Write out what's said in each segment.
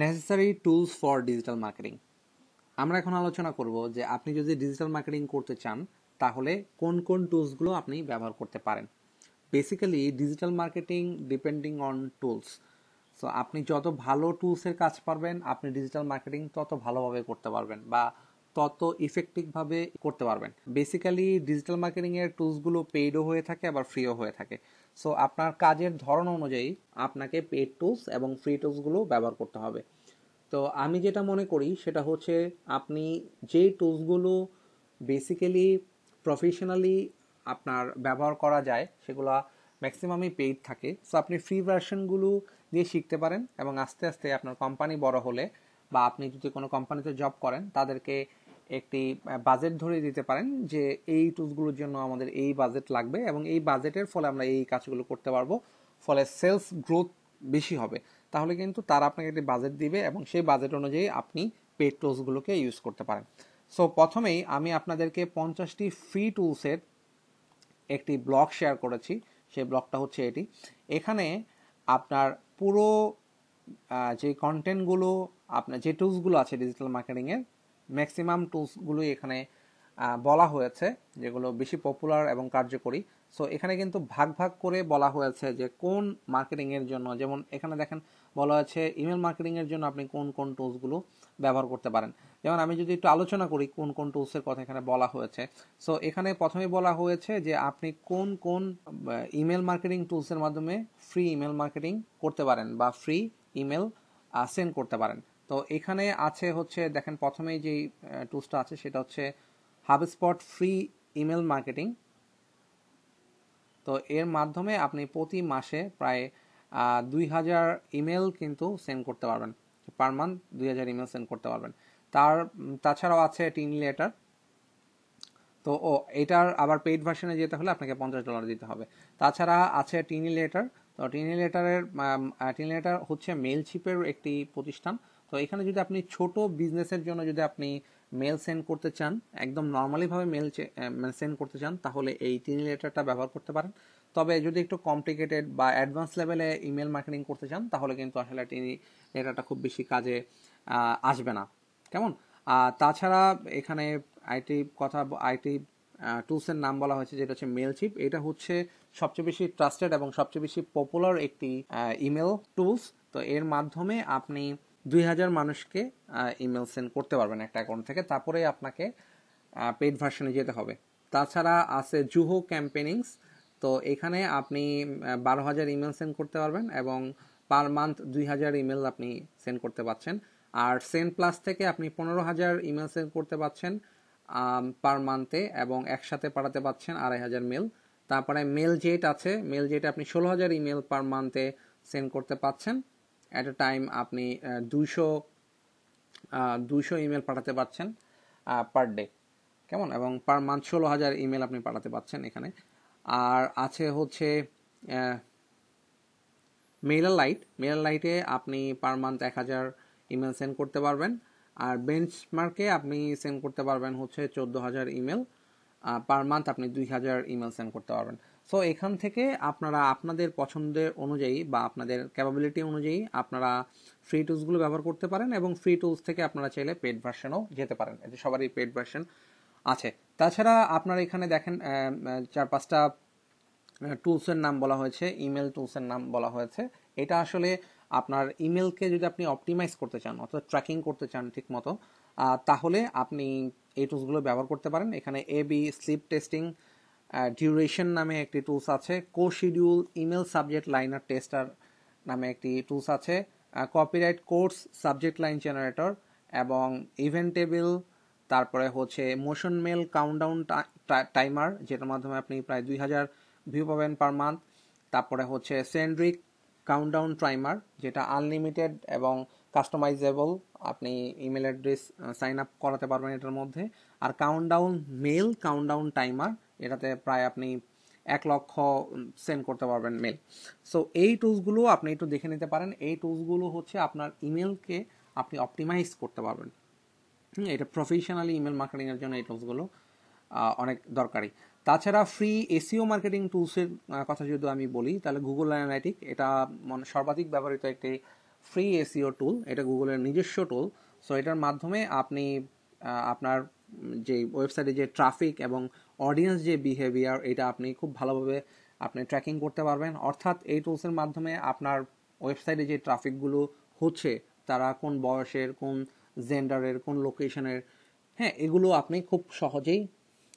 necessary tools for digital marketing আমরা এখন আলোচনা করব যে আপনি যদি ডিজিটাল মার্কেটিং করতে চান তাহলে কোন কোন টুলসগুলো আপনি ব্যবহার করতে পারেন basically digital marketing depending on tools so আপনি যত ভালো টুলসের কাজ পারবেন আপনি ডিজিটাল মার্কেটিং তত ভালোভাবে করতে পারবেন বা তত ইফেক্টিভভাবে করতে পারবেন বেসিক্যালি ডিজিটাল মার্কেটিংয়ের টুলসগুলো পেইডও হয়ে থাকে আবার ফ্রিও হয়ে থাকে সো আপনার কাজের ধরন অনুযায়ী আপনাকে পেড টুলস এবং ফ্রি টুলসগুলো ব্যবহার করতে হবে তো আমি যেটা মনে করি সেটা হচ্ছে আপনি যে টুলসগুলো বেসিক্যালি প্রফেশনালি আপনার ব্যবহার করা যায় সেগুলো ম্যাক্সিমামই পেইড থাকে সো আপনি ফ্রি ভার্সনগুলো দিয়ে শিখতে পারেন এবং আস্তে আস্তে আপনার কোম্পানি বড় হলে বা আপনি যদি কোনো কোম্পানিতে জব করেন তাদেরকে একটি বাজেট ধরে দিতে পারেন যে এই টুলসগুলোর জন্য আমাদের এই বাজেট লাগবে এবং এই বাজেটের ফলে আমরা এই কাজগুলো করতে পারবো ফলে সেলস গ্রোথ বেশি হবে তাহলে কিন্তু তারা আপনাকে একটি বাজেট দিবে এবং সেই বাজেট অনুযায়ী আপনি পেড টুলসগুলোকে ইউজ করতে পারেন সো প্রথমেই আমি আপনাদেরকে পঞ্চাশটি ফ্রি টুলসের একটি ব্লগ শেয়ার করেছি সেই ব্লগটা হচ্ছে এটি এখানে আপনার পুরো যে কন্টেন্টগুলো আপনার যে টুলসগুলো আছে ডিজিটাল মার্কেটিংয়ের ম্যাক্সিমাম টুলসগুলো এখানে বলা হয়েছে যেগুলো বেশি পপুলার এবং কার্যকরী সো এখানে কিন্তু ভাগ ভাগ করে বলা হয়েছে যে কোন মার্কেটিংয়ের জন্য যেমন এখানে দেখেন বলা হয়েছে ইমেল মার্কেটিংয়ের জন্য আপনি কোন কোন টুলসগুলো ব্যবহার করতে পারেন যেমন আমি যদি একটু আলোচনা করি কোন কোন টুলসের কথা এখানে বলা হয়েছে সো এখানে প্রথমে বলা হয়েছে যে আপনি কোন কোন ইমেল মার্কেটিং টুলসের মাধ্যমে ফ্রি ইমেল মার্কেটিং করতে পারেন বা ফ্রি ইমেল সেন্ড করতে পারেন তো এখানে আছে হচ্ছে দেখেন প্রথমেই যেই টুলসটা আছে সেটা হচ্ছে হাবস্পট ফ্রি ইমেল মার্কেটিং তো এর মাধ্যমে আপনি প্রতি মাসে প্রায় দুই হাজার ইমেল কিন্তু সেন্ড করতে পারবেন পার মান্থ দুই হাজার ইমেল সেন্ড করতে পারবেন তার তাছাড়াও আছে টিন লেটার তো ও এটার আবার পেইড ভার্সনে যেতে হলে আপনাকে পঞ্চাশ ডলার দিতে হবে তাছাড়া আছে টিনি লেটার তো টিনি লেটারের টিনি লেটার হচ্ছে চিপের একটি প্রতিষ্ঠান তো এখানে যদি আপনি ছোট বিজনেসের জন্য যদি আপনি মেল সেন্ড করতে চান একদম নর্মালিভাবে মেল সেন্ড করতে চান তাহলে এই তিনি লেটারটা ব্যবহার করতে পারেন তবে যদি একটু কমপ্লিকেটেড বা অ্যাডভান্স লেভেলে ইমেল মার্কেটিং করতে চান তাহলে কিন্তু আসলে তিনি লেটারটা খুব বেশি কাজে আসবে না কেমন তাছাড়া এখানে আইটি কথা আইটি টুলসের নাম বলা হয়েছে যেটা হচ্ছে মেল চিপ এটা হচ্ছে সবচেয়ে বেশি ট্রাস্টেড এবং সবচেয়ে বেশি পপুলার একটি ইমেল টুলস তো এর মাধ্যমে আপনি দুই হাজার মানুষকে ইমেল সেন্ড করতে পারবেন একটা অ্যাকাউন্ট থেকে তারপরে আপনাকে পেড ভার্সনে যেতে হবে তাছাড়া আছে জুহো ক্যাম্পেনিংস তো এখানে আপনি বারো হাজার ইমেল সেন্ড করতে পারবেন এবং পার মান্থ দুই হাজার ইমেল আপনি সেন্ড করতে পারছেন আর সেন্ট প্লাস থেকে আপনি পনেরো হাজার ইমেল সেন্ড করতে পারছেন পার মান্থে এবং একসাথে পাঠাতে পারছেন আড়াই হাজার মেল তারপরে মেল জেট আছে মেল জেট আপনি ষোলো হাজার ইমেল পার মান্থে সেন্ড করতে পারছেন অ্যাট এ টাইম আপনি দুইশো দুইশো ইমেল পাঠাতে পারছেন পার ডে কেমন এবং পার মান্থ ষোলো হাজার ইমেল আপনি পাঠাতে পারছেন এখানে আর আছে হচ্ছে মেলার লাইট মেলার লাইটে আপনি পার মান্থ এক হাজার ইমেল সেন্ড করতে পারবেন আর বেঞ্চমার্কে আপনি সেন্ড করতে পারবেন হচ্ছে চোদ্দো হাজার ইমেল পার মান্থ আপনি দুই হাজার ইমেল সেন্ড করতে পারবেন সো এখান থেকে আপনারা আপনাদের পছন্দের অনুযায়ী বা আপনাদের ক্যাপাবিলিটি অনুযায়ী আপনারা ফ্রি টুলসগুলো ব্যবহার করতে পারেন এবং ফ্রি টুলস থেকে আপনারা চাইলে পেড ভার্সনও যেতে পারেন এতে সবারই পেড ভার্সন আছে তাছাড়া আপনারা এখানে দেখেন চার পাঁচটা টুলসের নাম বলা হয়েছে ইমেল টুলসের নাম বলা হয়েছে এটা আসলে আপনার ইমেলকে যদি আপনি অপটিমাইজ করতে চান অর্থাৎ ট্র্যাকিং করতে চান ঠিক মতো তাহলে আপনি এই টুলসগুলো ব্যবহার করতে পারেন এখানে A B split testing duration নামে একটি টুলস আছে CoSchedule email subject liner tester নামে একটি টুলস আছে copyright course subject line generator এবং ইভেন্ট টেবিল তারপরে হচ্ছে মোশন মেল কাউন্টডাউন টাইমার যেটার মাধ্যমে আপনি প্রায় দুই হাজার ভিউ পাবেন পার মান্থ তারপরে হচ্ছে সেন্ড্রিক কাউন্টডাউন টাইমার যেটা আনলিমিটেড এবং কাস্টমাইজেবল আপনি ইমেল অ্যাড্রেস সাইন আপ করাতে পারবেন এটার মধ্যে আর কাউন্টডাউন মেল কাউন্টডাউন টাইমার এটাতে প্রায় আপনি এক লক্ষ সেন্ড করতে পারবেন মেল সো এই টুলসগুলো আপনি একটু দেখে নিতে পারেন এই টুলসগুলো হচ্ছে আপনার ইমেলকে আপনি অপটিমাইজ করতে পারবেন এটা প্রফেশনালি ইমেল মার্কেটিংয়ের জন্য এই টুলসগুলো অনেক দরকারি তাছাড়া ফ্রি এসিও মার্কেটিং টুলসের কথা যদি আমি বলি তাহলে গুগল অ্যানালাইটিক এটা মানে সর্বাধিক ব্যবহৃত একটি ফ্রি এসিও টুল এটা গুগলের নিজস্ব টুল সো এটার মাধ্যমে আপনি আপনার যে ওয়েবসাইটে যে ট্রাফিক এবং অডিয়েন্স যে বিহেভিয়ার এটা আপনি খুব ভালোভাবে আপনি ট্র্যাকিং করতে পারবেন অর্থাৎ এই টুলসের মাধ্যমে আপনার ওয়েবসাইটে যে ট্রাফিকগুলো হচ্ছে তারা কোন বয়সের কোন জেন্ডারের কোন লোকেশনের হ্যাঁ এগুলো আপনি খুব সহজেই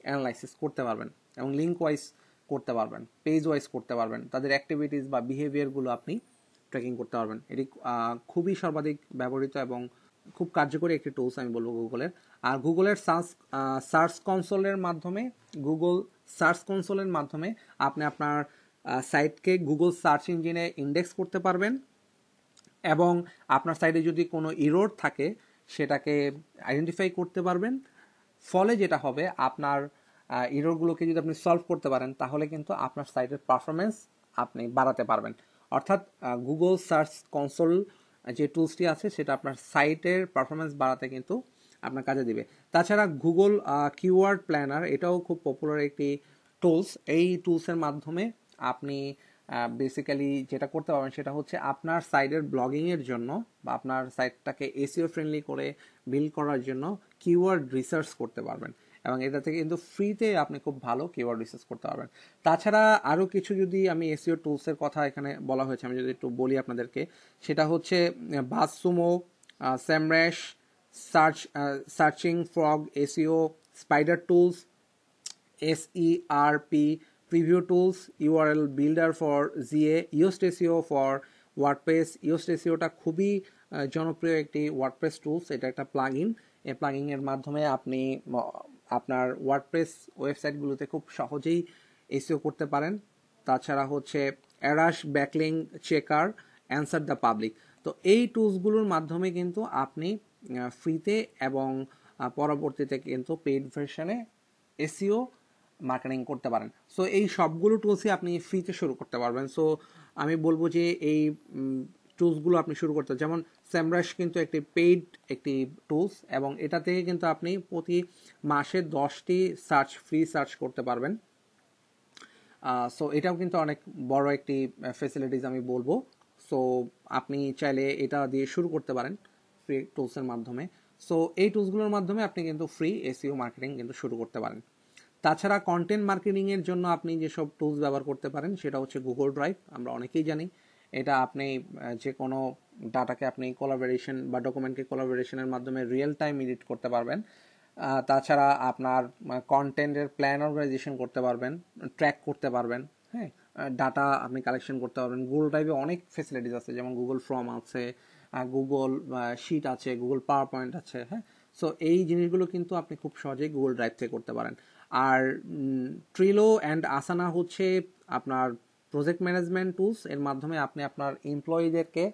অ্যানালাইসিস করতে পারবেন এবং লিঙ্ক ওয়াইজ করতে পারবেন পেজ ওয়াইজ করতে পারবেন তাদের অ্যাক্টিভিটিস বা বিহেভিয়ারগুলো আপনি ট্র্যাকিং করতে পারবেন এটি খুবই সর্বাধিক ব্যবহৃত এবং খুব কার্যকরী একটি টুলস আমি বলবো গুগলের আর গুগলের সার্চ সার্চ কনসোলের মাধ্যমে গুগল সার্চ কনসোলের মাধ্যমে আপনি আপনার সাইটকে গুগল সার্চ ইঞ্জিনে ইন্ডেক্স করতে পারবেন এবং আপনার সাইটে যদি কোনো ইরোড থাকে সেটাকে আইডেন্টিফাই করতে পারবেন ফলে যেটা হবে আপনার ইরোরগুলোকে যদি আপনি সলভ করতে পারেন তাহলে কিন্তু আপনার সাইটের পারফরমেন্স আপনি বাড়াতে পারবেন অর্থাৎ গুগল সার্চ কনসোল যে টুলসটি আছে সেটা আপনার সাইটের পারফরমেন্স বাড়াতে কিন্তু আপনার কাজে দিবে তাছাড়া গুগল কিওয়ার্ড প্ল্যানার এটাও খুব পপুলার একটি টুলস এই টুলসের মাধ্যমে আপনি বেসিক্যালি যেটা করতে পারবেন সেটা হচ্ছে আপনার সাইডের ব্লগিংয়ের জন্য বা আপনার সাইটটাকে এসিও ফ্রেন্ডলি করে বিল্ড করার জন্য কিওয়ার্ড রিসার্চ করতে পারবেন এবং এটা থেকে কিন্তু ফ্রিতে আপনি খুব ভালো কিওয়ার্ড রিসার্চ করতে পারবেন তাছাড়া আরও কিছু যদি আমি এসিও টুলসের কথা এখানে বলা হয়েছে আমি যদি একটু বলি আপনাদেরকে সেটা হচ্ছে বাসুমো স্যামরেশ সার্চ সার্চিং frog SEO spider tools SERP preview tools URL builder for GA Yoast SEO for WordPress এসিওটা খুবই জনপ্রিয় একটি ওয়ার্ডপ্রেস টুলস এটা একটা প্লাগ ইন এই প্লাগ ইনের মাধ্যমে আপনি আপনার ওয়ার্ডপ্রেস ওয়েবসাইটগুলোতে খুব সহজেই এসিও e করতে পারেন তাছাড়া হচ্ছে Ahrefs backlink checker answer the public তো এই টুলসগুলোর মাধ্যমে কিন্তু আপনি ফ্রিতে এবং পরবর্তীতে কিন্তু পেইড ভার্সনে এসিও মার্কেটিং করতে পারেন সো এই সবগুলো টুলসই আপনি ফ্রিতে শুরু করতে পারবেন সো আমি বলবো যে এই টুলসগুলো আপনি শুরু করতে যেমন স্যামরাশ কিন্তু একটি পেইড একটি টুলস এবং এটা থেকে কিন্তু আপনি প্রতি মাসে দশটি সার্চ ফ্রি সার্চ করতে পারবেন সো এটাও কিন্তু অনেক বড় একটি ফেসিলিটিস আমি বলবো সো আপনি চাইলে এটা দিয়ে শুরু করতে পারেন ফ্রি টুলসের মাধ্যমে সো এই টুলসগুলোর মাধ্যমে আপনি কিন্তু ফ্রি এসিও মার্কেটিং কিন্তু শুরু করতে পারেন তাছাড়া কন্টেন্ট মার্কেটিংয়ের জন্য আপনি যেসব টুলস ব্যবহার করতে পারেন সেটা হচ্ছে গুগল ড্রাইভ আমরা অনেকেই জানি এটা আপনি যে কোনো ডাটাকে আপনি কোলাবরেশন বা ডকুমেন্টকে কোলাবরেশনের মাধ্যমে রিয়েল টাইম এডিট করতে পারবেন তাছাড়া আপনার কন্টেন্টের প্ল্যান অর্গানাইজেশন করতে পারবেন ট্র্যাক করতে পারবেন হ্যাঁ ডাটা আপনি কালেকশন করতে পারবেন গুগল ড্রাইভে অনেক ফেসিলিটিস আছে যেমন গুগল ফর্ম আছে গুগল শিট আছে গুগল পাওয়ার পয়েন্ট আছে হ্যাঁ সো এই জিনিসগুলো কিন্তু আপনি খুব সহজেই গুগল ড্রাইভ থেকে করতে পারেন আর ট্রিলো অ্যান্ড আসানা হচ্ছে আপনার প্রজেক্ট ম্যানেজমেন্ট টুলস এর মাধ্যমে আপনি আপনার এমপ্লয়ীদেরকে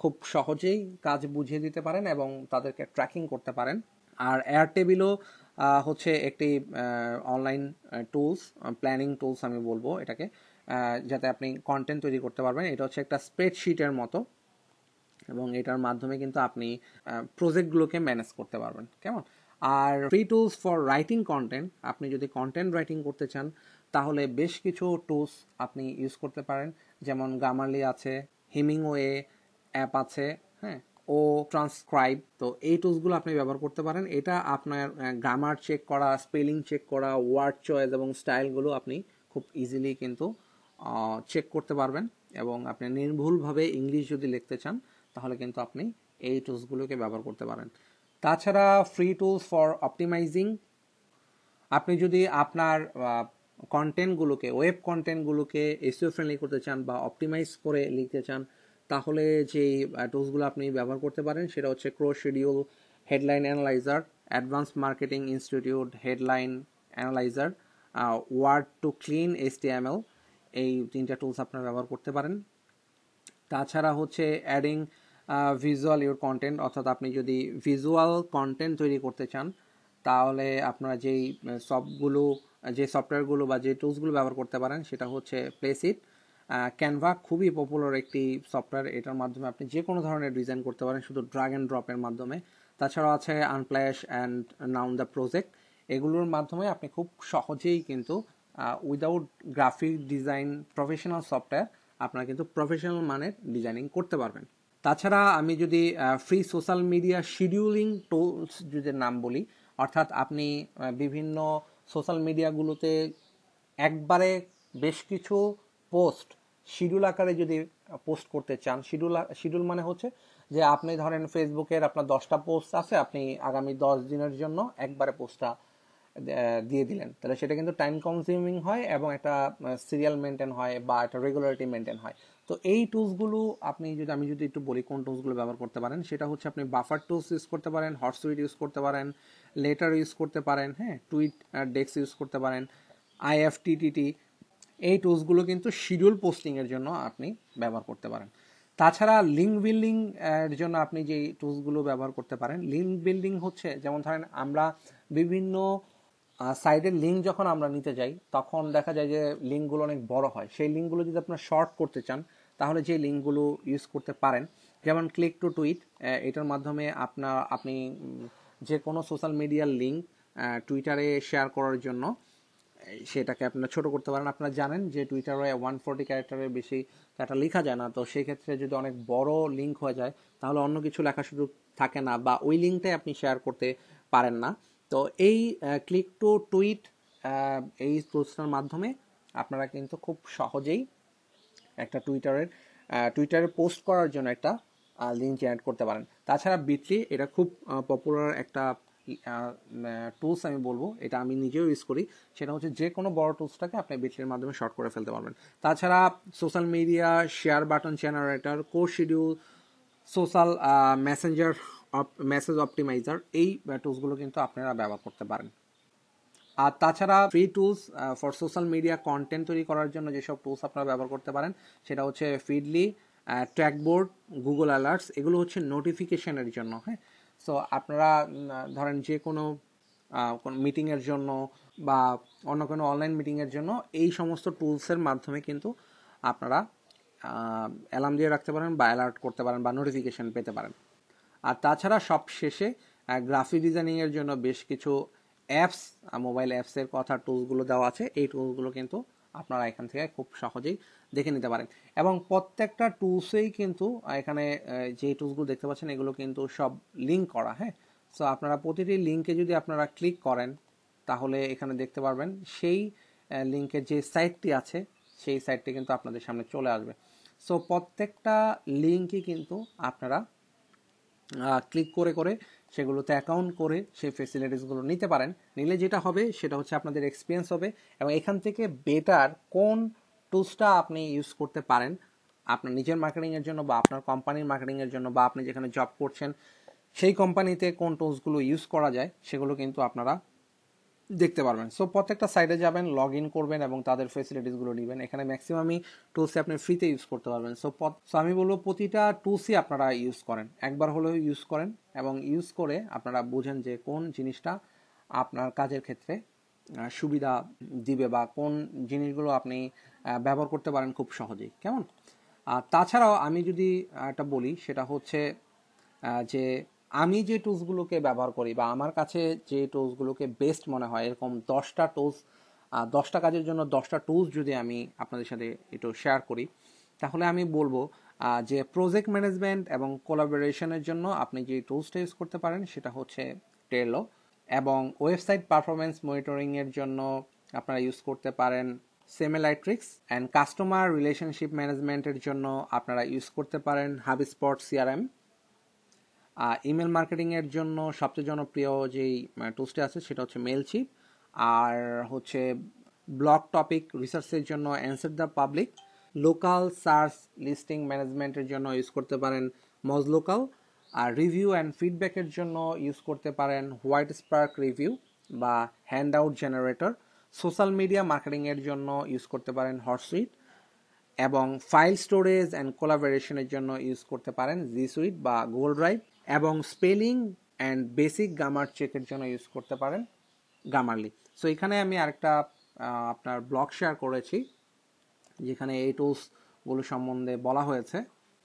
খুব সহজেই কাজ বুঝিয়ে দিতে পারেন এবং তাদেরকে ট্র্যাকিং করতে পারেন আর এয়ার টেবিলও হচ্ছে একটি অনলাইন টুলস প্ল্যানিং টুলস আমি বলবো এটাকে যাতে আপনি কন্টেন্ট তৈরি করতে পারবেন এটা হচ্ছে একটা স্প্রেডশিটের মতো এবং এটার মাধ্যমে কিন্তু আপনি প্রজেক্টগুলোকে ম্যানেজ করতে পারবেন কেমন আর free tools for writing content আপনি যদি কন্টেন্ট রাইটিং করতে চান তাহলে বেশ কিছু টুলস আপনি ইউজ করতে পারেন যেমন গামারলি আছে হিমিংওয়ে অ্যাপ আছে হ্যাঁ ও ট্রান্সক্রাইব তো এই টুলসগুলো আপনি ব্যবহার করতে পারেন এটা আপনার গ্রামার চেক করা স্পেলিং চেক করা ওয়ার্ড চয়েস এবং স্টাইলগুলো আপনি খুব ইজিলি কিন্তু চেক করতে পারবেন এবং আপনি নির্ভুলভাবে ইংলিশ যদি লিখতে চান তাহলে কিন্তু আপনি এই টুলসগুলোকে ব্যবহার করতে পারেন তাছাড়া ফ্রি টুলস ফর অপটিমাইজিং আপনি যদি আপনার কন্টেন্টগুলোকে ওয়েব কন্টেন্টগুলোকে এসিও ফ্রেন্ডলি করতে চান বা অপটিমাইজ করে লিখতে চান তাহলে যেই টুলসগুলো আপনি ব্যবহার করতে পারেন সেটা হচ্ছে CoSchedule headline analyzer advanced marketing institute headline analyzer word to clean HTML এই তিনটা টুলস আপনারা ব্যবহার করতে পারেন তাছাড়া হচ্ছে অ্যাডিং ভিজুয়াল ইউর কন্টেন্ট অর্থাৎ আপনি যদি ভিজুয়াল কন্টেন্ট তৈরি করতে চান তাহলে আপনারা যেই সবগুলো যে সফটওয়্যারগুলো বা যে টুলসগুলো ব্যবহার করতে পারেন সেটা হচ্ছে প্লেসিট ক্যানভা খুবই পপুলার একটি সফটওয়্যার এটার মাধ্যমে আপনি যে কোনো ধরনের ডিজাইন করতে পারেন শুধু ড্রাগ অ্যান্ড ড্রপের মাধ্যমে তাছাড়াও আছে Unsplash and noun the project এগুলোর মাধ্যমে আপনি খুব সহজেই কিন্তু without graphic design professional software আপনারা কিন্তু প্রফেশনাল মানের ডিজাইনিং করতে পারবেন তাছাড়া আমি যদি free social media scheduling tools যদি নাম বলি অর্থাৎ আপনি বিভিন্ন সোশ্যাল মিডিয়াগুলোতে একবারে বেশ কিছু পোস্ট শিডিউল আকারে যদি পোস্ট করতে চান শিডিউল শিডিউল মানে হচ্ছে যে আপনি ধরেন ফেসবুকের আপনার দশটা পোস্ট আছে আপনি আগামী দশ দিনের জন্য একবারে পোস্টটা দিয়ে দিলেন তাহলে সেটা কিন্তু টাইম কনজিউমিং হয় এবং একটা সিরিয়াল মেনটেন হয় বা একটা রেগুলারিটি মেনটেন হয় তো এই টুলসগুলো আপনি যদি আমি যদি একটু বলি কোন টুলসগুলো ব্যবহার করতে পারেন সেটা হচ্ছে আপনি বাফার টুলস ইউজ করতে পারেন হটসুইট ইউজ করতে পারেন লেটার ইউজ করতে পারেন হ্যাঁ টুইট ডেক্স ইউজ করতে পারেন আইএফটিটিটি এই টুলসগুলো কিন্তু শিডিউল পোস্টিংয়ের জন্য আপনি ব্যবহার করতে পারেন তাছাড়া লিঙ্ক বিল্ডিং এর জন্য আপনি যে টুলসগুলো ব্যবহার করতে পারেন লিঙ্ক বিল্ডিং হচ্ছে যেমন ধরেন আমরা বিভিন্ন সাইডের লিঙ্ক যখন আমরা নিতে যাই তখন দেখা যায় যে লিঙ্কগুলো অনেক বড় হয় সেই লিঙ্কগুলো যদি আপনারা শর্ট করতে চান তাহলে যে লিঙ্কগুলো ইউজ করতে পারেন যেমন ক্লিক টু টুইট এটার মাধ্যমে আপনার আপনি যে কোনো সোশ্যাল মিডিয়ার লিঙ্ক টুইটারে শেয়ার করার জন্য সেটাকে আপনারা ছোট করতে পারেন আপনারা জানেন যে টুইটারে ওয়ান ফোরটি ক্যারেক্টারের বেশি একটা লেখা যায় না তো সেই ক্ষেত্রে যদি অনেক বড় লিঙ্ক হয়ে যায় তাহলে অন্য কিছু লেখা সুযোগ থাকে না বা ওই লিঙ্কটাই আপনি শেয়ার করতে পারেন না তো এই ক্লিক টু টুইট এই প্রশ্নের মাধ্যমে আপনারা কিন্তু খুব সহজেই একটা টুইটারের টুইটারে পোস্ট করার জন্য একটা লিঙ্ক জেনারেট করতে পারেন তাছাড়া বিটলি এটা খুব পপুলার একটা টুলস আমি বলবো এটা আমি নিজেও ইউজ করি সেটা হচ্ছে যে কোনো বড় টুলসটাকে আপনি বিটলির মাধ্যমে শর্ট করে ফেলতে পারবেন তাছাড়া social media share button generator course schedule social messenger message optimizer এই টুলসগুলো কিন্তু আপনারা ব্যবহার করতে পারেন আর তাছাড়া free tools for social media content তৈরি করার জন্য যেসব টুলস আপনারা ব্যবহার করতে পারেন সেটা হচ্ছে ফিডলি ট্র্যাকবোর্ড গুগল অ্যালার্টস এগুলো হচ্ছে নোটিফিকেশানের জন্য হ্যাঁ সো আপনারা ধরেন যে কোনো কোনো মিটিংয়ের জন্য বা অন্য কোনো অনলাইন মিটিংয়ের জন্য এই সমস্ত টুলসের মাধ্যমে কিন্তু আপনারা অ্যালার্ম দিয়ে রাখতে পারেন বা অ্যালার্ট করতে পারেন বা নোটিফিকেশান পেতে পারেন আর তাছাড়া সব শেষে গ্রাফিক ডিজাইনিংয়ের জন্য বেশ কিছু অ্যাপস মোবাইল অ্যাপসের কথা টুলসগুলো দেওয়া আছে এই টুলসগুলো কিন্তু আপনারা এখান থেকে খুব সহজেই দেখে নিতে পারেন এবং প্রত্যেকটা টুলসেই কিন্তু এখানে যে টুলসগুলো দেখতে পাচ্ছেন এগুলো কিন্তু সব লিঙ্ক করা হ্যাঁ সো আপনারা প্রতিটি লিঙ্কে যদি আপনারা ক্লিক করেন তাহলে এখানে দেখতে পারবেন সেই লিঙ্কের যে সাইটটি আছে সেই সাইটটি কিন্তু আপনাদের সামনে চলে আসবে সো প্রত্যেকটা লিঙ্কই কিন্তু আপনারা ক্লিক করে করে সেগুলোতে অ্যাকাউন্ট করে সেই ফেসিলিটিসগুলো নিতে পারেন নিলে যেটা হবে সেটা হচ্ছে আপনাদের এক্সপিরিয়েন্স হবে এবং এখান থেকে বেটার কোন টুলসটা আপনি ইউজ করতে পারেন আপনার নিজের মার্কেটিংয়ের জন্য বা আপনার কোম্পানির মার্কেটিংয়ের জন্য বা আপনি যেখানে জব করছেন সেই কোম্পানিতে কোন টুলসগুলো ইউজ করা যায় সেগুলো কিন্তু আপনারা দেখতে পারবেন সো প্রত্যেকটা সাইটে যাবেন লগ ইন করবেন এবং তাদের ফেসিলিটিসগুলো নেবেন এখানে ম্যাক্সিমামই টুলসি আপনি ফ্রিতে ইউজ করতে পারবেন সো সো আমি বলবো প্রতিটা টুলসি আপনারা ইউজ করেন একবার হলেও ইউজ করেন এবং ইউজ করে আপনারা বুঝেন যে কোন জিনিসটা আপনার কাজের ক্ষেত্রে সুবিধা দিবে বা কোন জিনিসগুলো আপনি ব্যবহার করতে পারেন খুব সহজেই কেমন আর তাছাড়াও আমি যদি একটা বলি সেটা হচ্ছে যে আমি যে টুলসগুলোকে ব্যবহার করি বা আমার কাছে যে টুলসগুলোকে বেস্ট মনে হয় এরকম দশটা টুলস দশটা কাজের জন্য দশটা টুলস যদি আমি আপনাদের সাথে একটু শেয়ার করি তাহলে আমি বলবো যে প্রজেক্ট ম্যানেজমেন্ট এবং কোলাবোরেশনের জন্য আপনি যে টুলসটা ইউজ করতে পারেন সেটা হচ্ছে টেলো এবং ওয়েবসাইট পারফরমেন্স মনিটরিংয়ের জন্য আপনারা ইউজ করতে পারেন সেমেলাইট্রিক্স অ্যান্ড কাস্টমার রিলেশনশিপ ম্যানেজমেন্টের জন্য আপনারা ইউজ করতে পারেন হাবিস্পট সিআরএম ইমেল মার্কেটিংয়ের জন্য সবচেয়ে জনপ্রিয় যেই টুলসটি আছে সেটা হচ্ছে মেলচিপ আর হচ্ছে ব্লগ টপিক রিসার্চের জন্য answer the public local search listing ম্যানেজমেন্টের জন্য ইউজ করতে পারেন মজ লোকাল আর রিভিউ অ্যান্ড ফিডব্যাকের জন্য ইউজ করতে পারেন হোয়াইট স্পার্ক রিভিউ বা hand out generator social media মার্কেটিংয়ের জন্য ইউজ করতে পারেন হটসুইট এবং ফাইল স্টোরেজ অ্যান্ড কোলাবোরেশনের জন্য ইউজ করতে পারেন জি সুইট বা গুগল ড্রাইভ এবং স্পেলিং অ্যান্ড বেসিক গ্রামার চেকের জন্য ইউজ করতে পারেন গ্রামারলি সো এখানে আমি আরেকটা আপনার ব্লগ শেয়ার করেছি যেখানে এই টুলসগুলো সম্বন্ধে বলা হয়েছে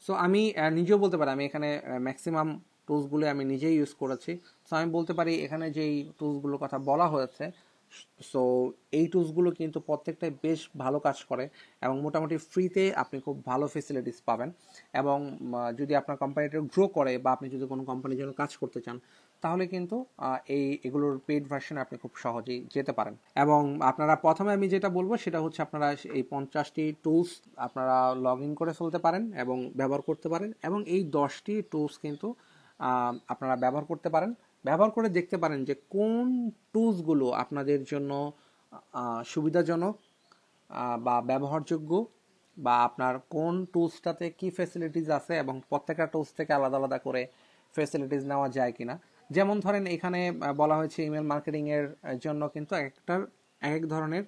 সো আমি নিজেও বলতে পারি আমি এখানে ম্যাক্সিমাম টুলসগুলো আমি নিজেই ইউজ করেছি সো আমি বলতে পারি এখানে যেই টুলসগুলোর কথা বলা হয়েছে সো এই টুলসগুলো কিন্তু প্রত্যেকটাই বেশ ভালো কাজ করে এবং মোটামুটি ফ্রিতে আপনি খুব ভালো ফেসিলিটিস পাবেন এবং যদি আপনার কোম্পানিটা গ্রো করে বা আপনি যদি কোনো কোম্পানির জন্য কাজ করতে চান তাহলে কিন্তু এই এগুলোর পেড ভার্সনে আপনি খুব সহজেই যেতে পারেন এবং আপনারা প্রথমে আমি যেটা বলবো সেটা হচ্ছে আপনারা এই পঞ্চাশটি টুলস আপনারা লগ ইন করে ফেলতে পারেন এবং ব্যবহার করতে পারেন এবং এই দশটি টুলস কিন্তু আপনারা ব্যবহার করতে পারেন ব্যবহার করে দেখতে পারেন যে কোন টুলসগুলো আপনাদের জন্য সুবিধাজনক বা ব্যবহারযোগ্য বা আপনার কোন টুলসটাতে কি ফেসিলিটিস আছে এবং প্রত্যেকটা টুলস থেকে আলাদা আলাদা করে ফেসিলিটিস নেওয়া যায় কি না যেমন ধরেন এখানে বলা হয়েছে ইমেল মার্কেটিংয়ের জন্য কিন্তু একটার এক এক ধরনের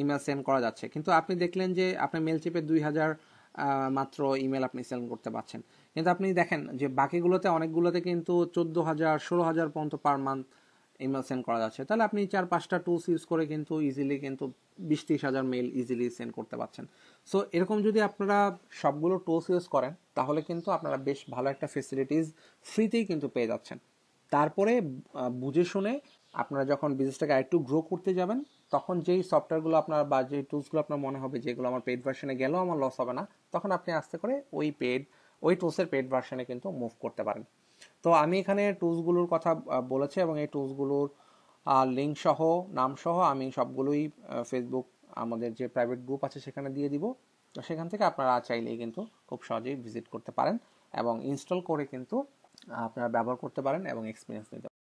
ইমেল সেন্ড করা যাচ্ছে কিন্তু আপনি দেখলেন যে আপনি মেল চেপে দুই হাজার মাত্র ইমেল আপনি সেল করতে পারছেন কিন্তু আপনি দেখেন যে বাকিগুলোতে অনেকগুলোতে কিন্তু চোদ্দ হাজার ষোলো হাজার পর্যন্ত পার মান্থ ইমেল সেন্ড করা যাচ্ছে তাহলে আপনি চার পাঁচটা টুলস ইউজ করে কিন্তু ইজিলি কিন্তু বিশ ত্রিশ হাজার মেল ইজিলি সেন্ড করতে পারছেন সো এরকম যদি আপনারা সবগুলো টুলস ইউজ করেন তাহলে কিন্তু আপনারা বেশ ভালো একটা ফেসিলিটিস ফ্রিতেই কিন্তু পেয়ে যাচ্ছেন তারপরে বুঝে শুনে আপনারা যখন বিজনেসটাকে আরেকটু গ্রো করতে যাবেন তখন যেই সফটওয়্যারগুলো আপনার বা যে টুলসগুলো আপনার মনে হবে যেগুলো আমার পেড ভার্সনে গেলেও আমার লস হবে না তখন আপনি আস্তে করে ওই পেড ওই টুলসের পেড ভার্সনে কিন্তু মুভ করতে পারেন তো আমি এখানে টুলসগুলোর কথা বলেছি এবং এই টুলসগুলোর লিঙ্ক সহ নাম সহ আমি সবগুলোই ফেসবুক আমাদের যে প্রাইভেট গ্রুপ আছে সেখানে দিয়ে দিব তো সেখান থেকে আপনারা চাইলেই কিন্তু খুব সহজেই ভিজিট করতে পারেন এবং ইনস্টল করে কিন্তু আপনারা ব্যবহার করতে পারেন এবং এক্সপিরিয়েন্স নিতে